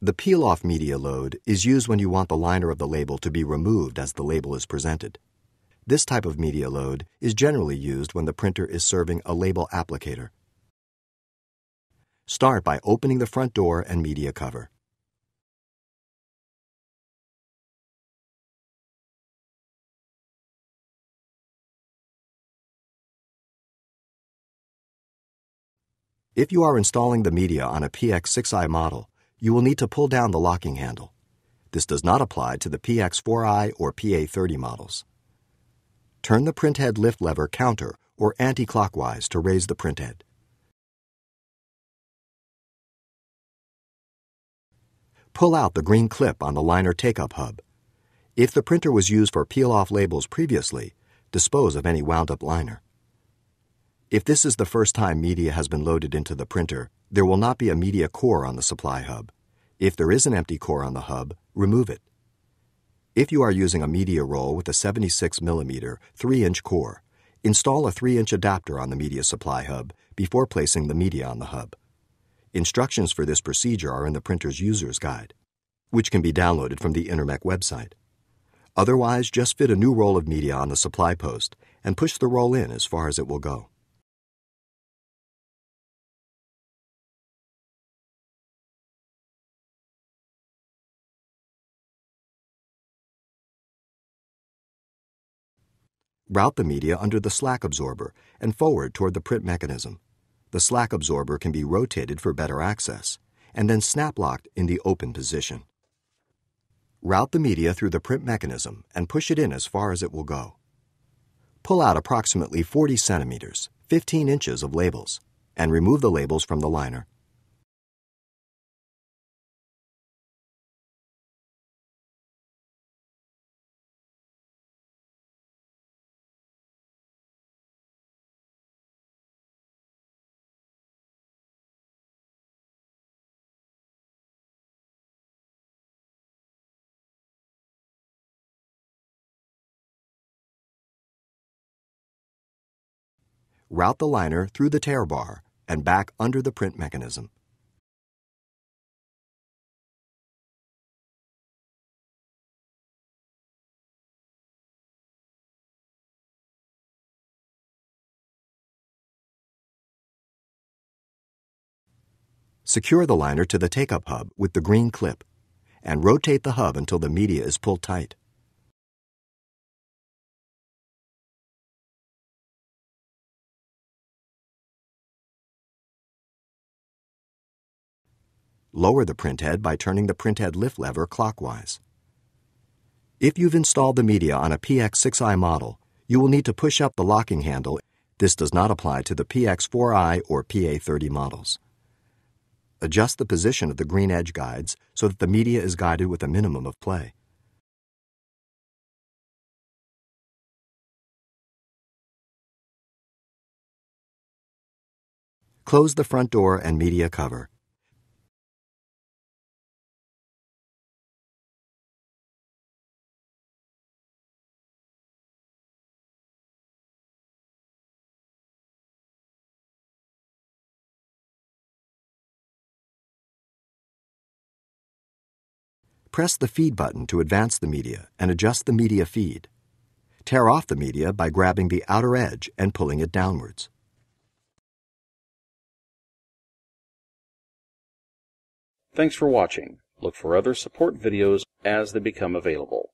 The peel-off media load is used when you want the liner of the label to be removed as the label is presented. This type of media load is generally used when the printer is serving a label applicator. Start by opening the front door and media cover. If you are installing the media on a PX6i model, you will need to pull down the locking handle. This does not apply to the PX4i or PA30 models. Turn the printhead lift lever counter or anti-clockwise to raise the printhead. Pull out the green clip on the liner take-up hub. If the printer was used for peel-off labels previously, dispose of any wound-up liner. If this is the first time media has been loaded into the printer, there will not be a media core on the supply hub. If there is an empty core on the hub, remove it. If you are using a media roll with a 76 mm 3-inch core, install a 3-inch adapter on the media supply hub before placing the media on the hub. Instructions for this procedure are in the printer's user's guide, which can be downloaded from the Intermec website. Otherwise, just fit a new roll of media on the supply post and push the roll in as far as it will go. Route the media under the slack absorber and forward toward the print mechanism. The slack absorber can be rotated for better access, and then snap locked in the open position. Route the media through the print mechanism and push it in as far as it will go. Pull out approximately 40 centimeters, 15 inches of labels, and remove the labels from the liner. route the liner through the tear bar and back under the print mechanism. Secure the liner to the take-up hub with the green clip and rotate the hub until the media is pulled tight. Lower the printhead by turning the printhead lift lever clockwise. If you've installed the media on a PX6i model, you will need to push up the locking handle. This does not apply to the PX4i or PA30 models. Adjust the position of the green edge guides so that the media is guided with a minimum of play. Close the front door and media cover. Press the feed button to advance the media and adjust the media feed. Tear off the media by grabbing the outer edge and pulling it downwards. Thanks for watching. Look for other support videos as they become available.